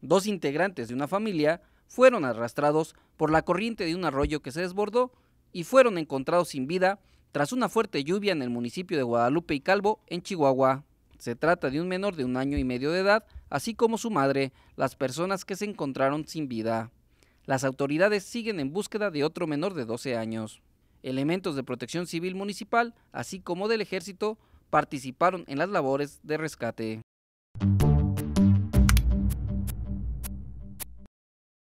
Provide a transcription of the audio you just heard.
Dos integrantes de una familia fueron arrastrados por la corriente de un arroyo que se desbordó y fueron encontrados sin vida tras una fuerte lluvia en el municipio de Guadalupe y Calvo, en Chihuahua. Se trata de un menor de un año y medio de edad, así como su madre, las personas que se encontraron sin vida. Las autoridades siguen en búsqueda de otro menor de 12 años. Elementos de protección civil municipal, así como del ejército, participaron en las labores de rescate.